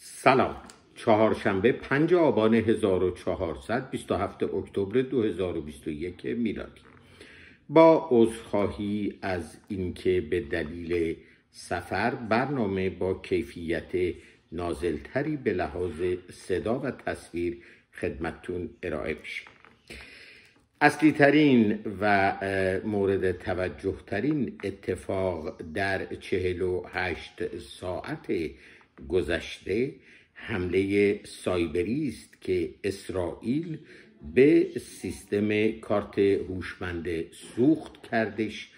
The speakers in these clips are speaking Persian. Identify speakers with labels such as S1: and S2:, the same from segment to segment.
S1: سلام چهارشنبه 5 آبان 1400 27 اکتبر 2021 میلادی با عذرخواهی از اینکه به دلیل سفر برنامه با کیفیت نازلتری به لحاظ صدا و تصویر خدمتتون ارائه میشه اصلی ترین و مورد توجه ترین اتفاق در 48 ساعت گذشته حمله سایبری است که اسرائیل به سیستم کارت هوشمند سوخت کردش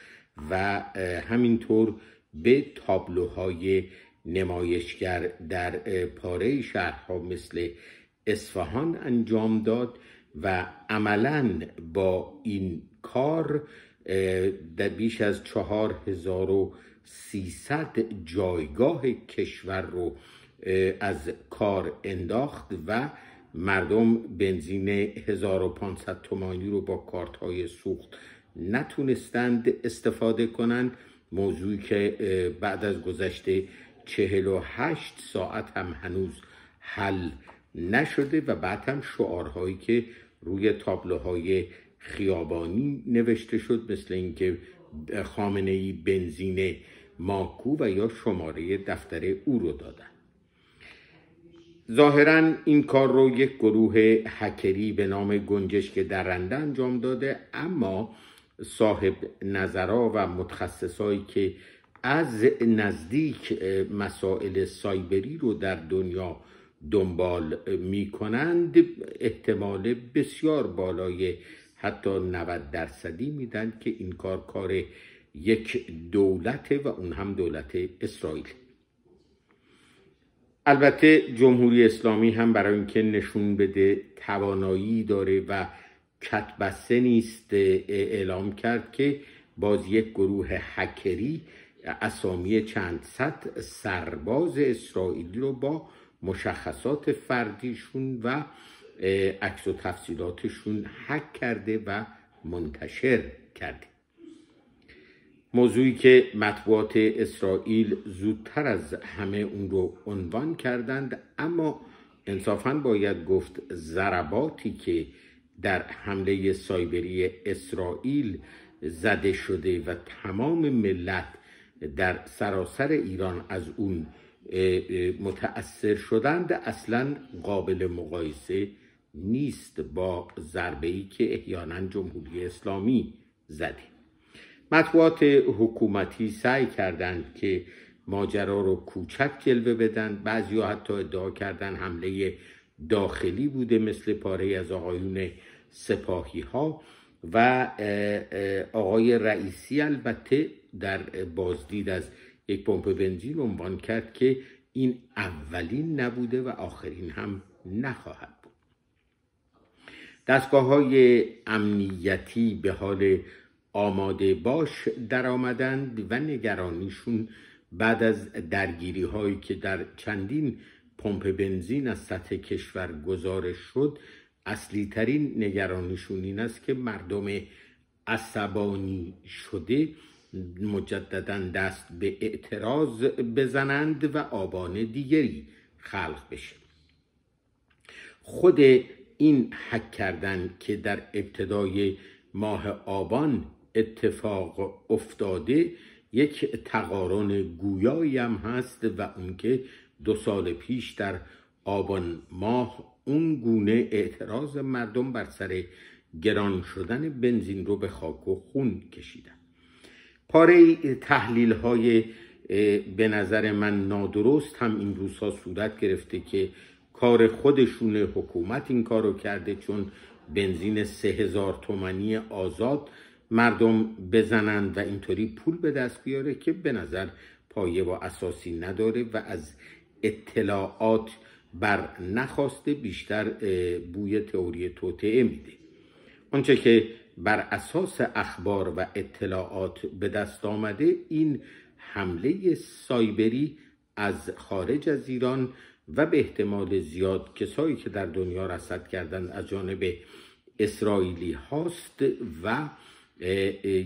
S1: و همینطور به تابلوهای نمایشگر در پاره شهرها مثل اصفهان انجام داد و عملا با این کار در بیش از چهار هزار و 300 جایگاه کشور رو از کار انداخت و مردم بنزین 1500 تومانی رو با کارت های سوخت نتونستند استفاده کنند موضوعی که بعد از گذشته 48 ساعت هم هنوز حل نشده و بعد هم شعارهایی که روی تابلوهای خیابانی نوشته شد مثل اینکه خامنه ای بنزین ماکو و یا شماره دفتر او رو دادن ظاهرا این کار رو یک گروه حکری به نام گنجشک درنده انجام داده اما صاحب نظرها و متخصصایی که از نزدیک مسائل سایبری رو در دنیا دنبال می کنند احتمال بسیار بالای حتی 90 درصدی میدن که این کار کار یک دولته و اون هم دولت اسرائیل البته جمهوری اسلامی هم برای اینکه نشون بده توانایی داره و کتبسته نیست اعلام کرد که باز یک گروه حکری اسامی چند صد سرباز اسرائیلی رو با مشخصات فردیشون و عکس و تفصیلاتشون حک کرده و منتشر کرده موضوعی که مطبوعات اسرائیل زودتر از همه اون رو عنوان کردند اما انصافا باید گفت ضرباتی که در حمله سایبری اسرائیل زده شده و تمام ملت در سراسر ایران از اون متأثر شدند اصلا قابل مقایسه نیست با ضربه ای که احیانا جمهوری اسلامی زده مطبوعات حکومتی سعی کردند که ماجرا رو کوچک جلوه بدن بعضی حتی ادعا کردن حمله داخلی بوده مثل پاره از آقایون سپاهی ها و آقای رئیسی البته در بازدید از یک پمپ بنزین عنوان کرد که این اولین نبوده و آخرین هم نخواهد دستگاه های امنیتی به حال آماده باش در آمدند و نگرانیشون بعد از درگیری هایی که در چندین پمپ بنزین از سطح کشور گزارش شد اصلی ترین نگرانیشون این است که مردم عصبانی شده مجددا دست به اعتراض بزنند و آبان دیگری خلق بشه خود این حک کردن که در ابتدای ماه آبان اتفاق افتاده یک تقارن گویایی هم هست و اون که دو سال پیش در آبان ماه اون گونه اعتراض مردم بر سر گران شدن بنزین رو به خاک و خون کشیدن پاره تحلیل های به نظر من نادرست هم این روزها صورت گرفته که کار خودشون حکومت این کارو کرده چون بنزین سه هزار تومنی آزاد مردم بزنند و اینطوری پول به دست بیاره که به نظر پایه و اساسی نداره و از اطلاعات بر نخواسته بیشتر بوی تئوری توطعه میده آنچه که بر اساس اخبار و اطلاعات به دست آمده این حمله سایبری از خارج از ایران و به احتمال زیاد کسایی که در دنیا رصد کردن از جانب اسرائیلی هاست و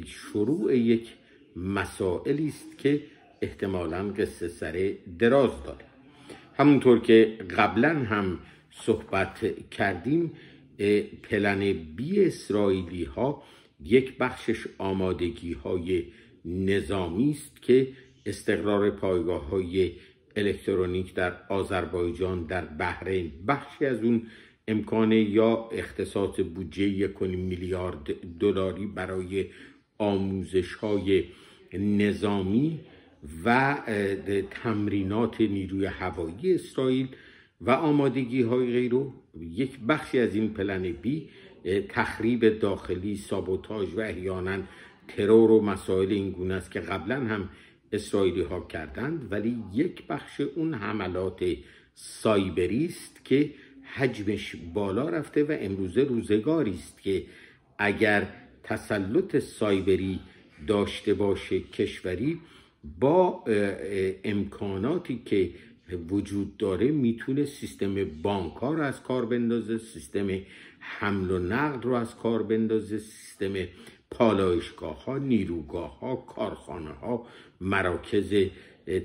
S1: شروع یک مسائلی است که احتمالا قصه سر دراز داره همونطور که قبلا هم صحبت کردیم پلن بی اسرائیلی ها یک بخشش آمادگی های نظامی است که استقرار پایگاه های الکترونیک در آذربایجان در بحرین بخشی از اون امکان یا اختصاص بودجه یک میلیارد دلاری برای آموزش های نظامی و تمرینات نیروی هوایی اسرائیل و آمادگی های غیرو یک بخشی از این پلن بی تخریب داخلی سابوتاژ و احیانا ترور و مسائل این گونه است که قبلا هم اسرائیلی ها کردند ولی یک بخش اون حملات سایبری است که حجمش بالا رفته و امروزه روزگاری است که اگر تسلط سایبری داشته باشه کشوری با امکاناتی که وجود داره میتونه سیستم بانک ها رو از کار بندازه سیستم حمل و نقد رو از کار بندازه سیستم پالایشگاه ها نیروگاه ها کارخانه ها مراکز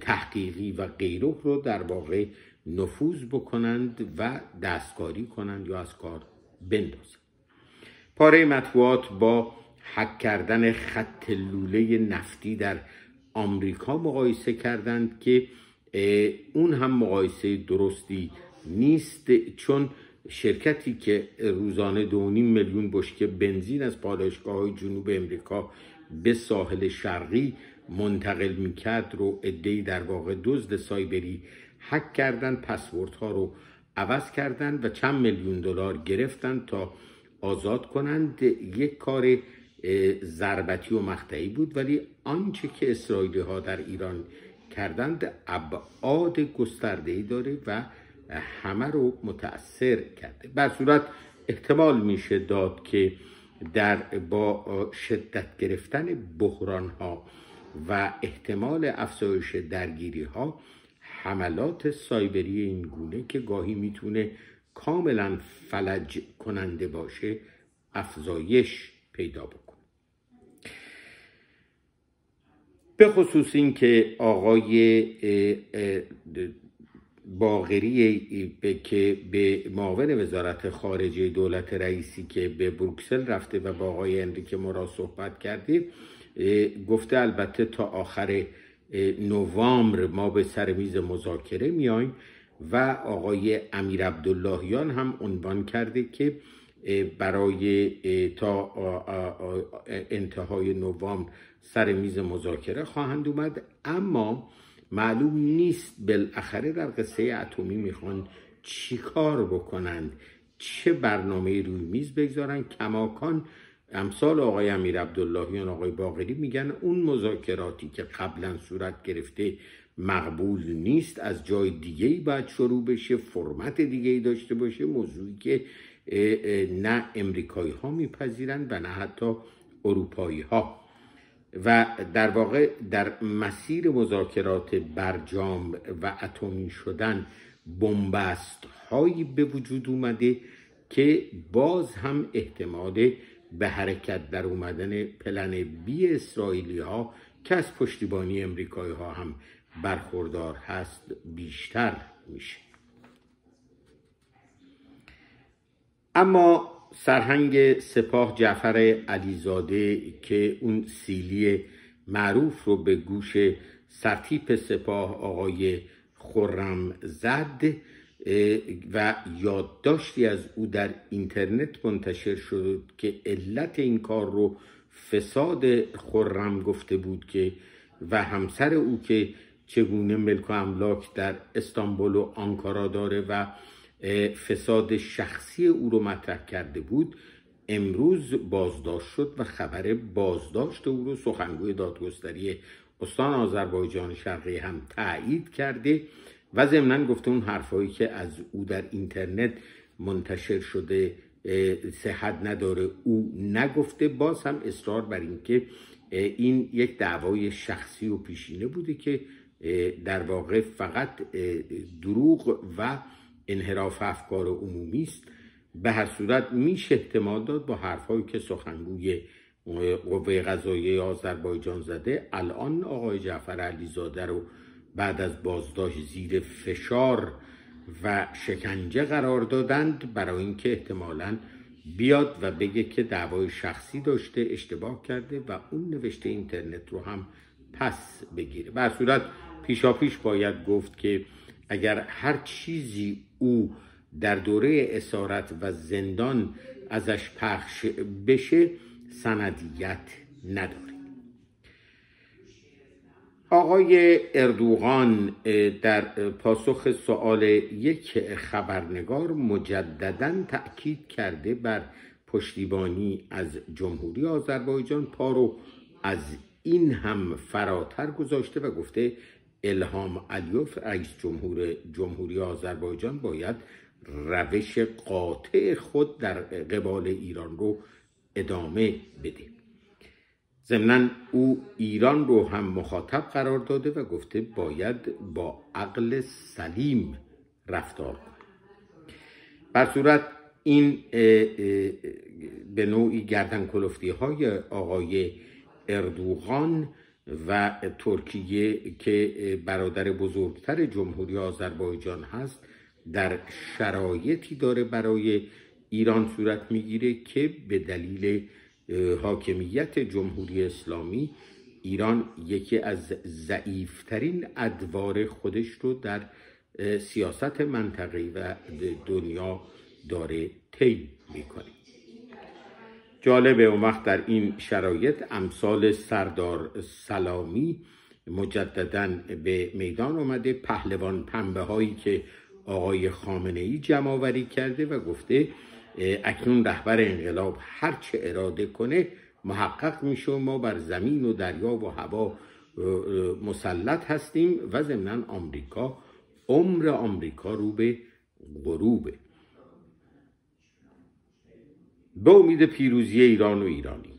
S1: تحقیقی و غیره رو در واقع نفوذ بکنند و دستکاری کنند یا از کار بندازند پاره مطبوعات با حک کردن خط لوله نفتی در آمریکا مقایسه کردند که اون هم مقایسه درستی نیست چون شرکتی که روزانه دونیم میلیون بشکه بنزین از پالایشگاه های جنوب امریکا به ساحل شرقی منتقل میکرد رو ادهی در واقع دزد سایبری حک کردن پسورد ها رو عوض کردن و چند میلیون دلار گرفتن تا آزاد کنند یک کار ضربتی و مختعی بود ولی آنچه که اسرائیلی ها در ایران کردند ابعاد گسترده ای داره و همه رو متاثر کرده بر صورت احتمال میشه داد که در با شدت گرفتن بحران ها و احتمال افزایش درگیری ها حملات سایبری این گونه که گاهی میتونه کاملا فلج کننده باشه افزایش پیدا بکنه به خصوص اینکه آقای باغری که به معاون وزارت خارجه دولت رئیسی که به بروکسل رفته و با آقای انریک مورا صحبت کرده گفته البته تا آخر نوامبر ما به سر میز مذاکره میایم و آقای امیر عبداللهیان هم عنوان کرده که برای تا انتهای نوامبر سر میز مذاکره خواهند اومد اما معلوم نیست بالاخره در قصه اتمی میخوان چی کار بکنند چه برنامه روی میز بگذارن کماکان امثال آقای امیر عبداللهیان آقای باقری میگن اون مذاکراتی که قبلا صورت گرفته مقبول نیست از جای دیگه ای باید شروع بشه فرمت دیگه ای داشته باشه موضوعی که نه امریکایی ها میپذیرند و نه حتی اروپایی ها و در واقع در مسیر مذاکرات برجام و اتمی شدن بمبست هایی به وجود اومده که باز هم احتمال به حرکت در اومدن پلن بی اسرائیلی ها که از پشتیبانی امریکایی ها هم برخوردار هست بیشتر میشه اما سرهنگ سپاه جعفر علیزاده که اون سیلی معروف رو به گوش سرتیپ سپاه آقای خرم زد و یادداشتی از او در اینترنت منتشر شد که علت این کار رو فساد خرم گفته بود که و همسر او که چگونه ملک و املاک در استانبول و آنکارا داره و فساد شخصی او رو مطرح کرده بود امروز بازداشت شد و خبر بازداشت او رو سخنگوی دادگستری استان آذربایجان شرقی هم تایید کرده و ضمنا گفته اون حرفایی که از او در اینترنت منتشر شده صحت نداره او نگفته باز هم اصرار بر اینکه این یک دعوای شخصی و پیشینه بوده که در واقع فقط دروغ و انحراف افکار عمومی است به هر صورت میشه احتمال داد با حرفهایی که سخنگوی قوه قضاییه آذربایجان زده الان آقای جعفر علیزاده رو بعد از بازداشت زیر فشار و شکنجه قرار دادند برای اینکه احتمالا بیاد و بگه که دعوای شخصی داشته اشتباه کرده و اون نوشته اینترنت رو هم پس بگیره هر صورت پیشا باید گفت که اگر هر چیزی او در دوره اسارت و زندان ازش پخش بشه سندیت نداره آقای اردوغان در پاسخ سوال یک خبرنگار مجددا تأکید کرده بر پشتیبانی از جمهوری آذربایجان پارو از این هم فراتر گذاشته و گفته الهام علیوف رئیس جمهور جمهوری آذربایجان باید روش قاطع خود در قبال ایران رو ادامه بده ضمنا او ایران رو هم مخاطب قرار داده و گفته باید با عقل سلیم رفتار کنه بر صورت این به نوعی گردن کلفتی های آقای اردوغان و ترکیه که برادر بزرگتر جمهوری آذربایجان هست در شرایطی داره برای ایران صورت میگیره که به دلیل حاکمیت جمهوری اسلامی ایران یکی از ضعیفترین ادوار خودش رو در سیاست منطقی و دنیا داره طی میکنه جالبه اون وقت در این شرایط امثال سردار سلامی مجددا به میدان اومده پهلوان پنبه هایی که آقای خامنه ای جمعآوری کرده و گفته اکنون رهبر انقلاب هرچه اراده کنه محقق میشه ما بر زمین و دریا و هوا مسلط هستیم و ضمنا آمریکا عمر آمریکا رو به غروبه به امید پیروزی ایران و ایرانی